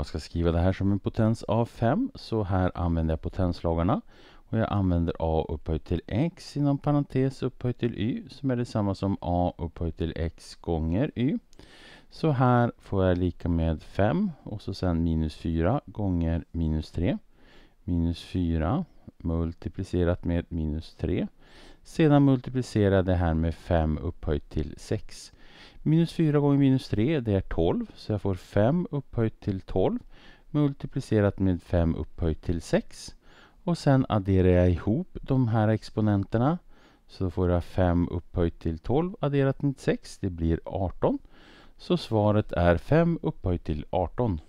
jag ska skriva det här som en potens av 5 så här använder jag potenslagarna. Och jag använder a upphöjt till x inom parentes upphöjt till y som är detsamma som a upphöjt till x gånger y. Så här får jag lika med 5 och så sen minus 4 gånger minus 3. Minus 4 multiplicerat med minus 3. Sedan multiplicerar jag det här med 5 upphöjt till 6. Minus 4 gånger minus 3 det är 12 så jag får 5 upphöjt till 12 multiplicerat med 5 upphöjt till 6 och sen adderar jag ihop de här exponenterna så får jag 5 upphöjt till 12 adderat med 6 det blir 18 så svaret är 5 upphöjt till 18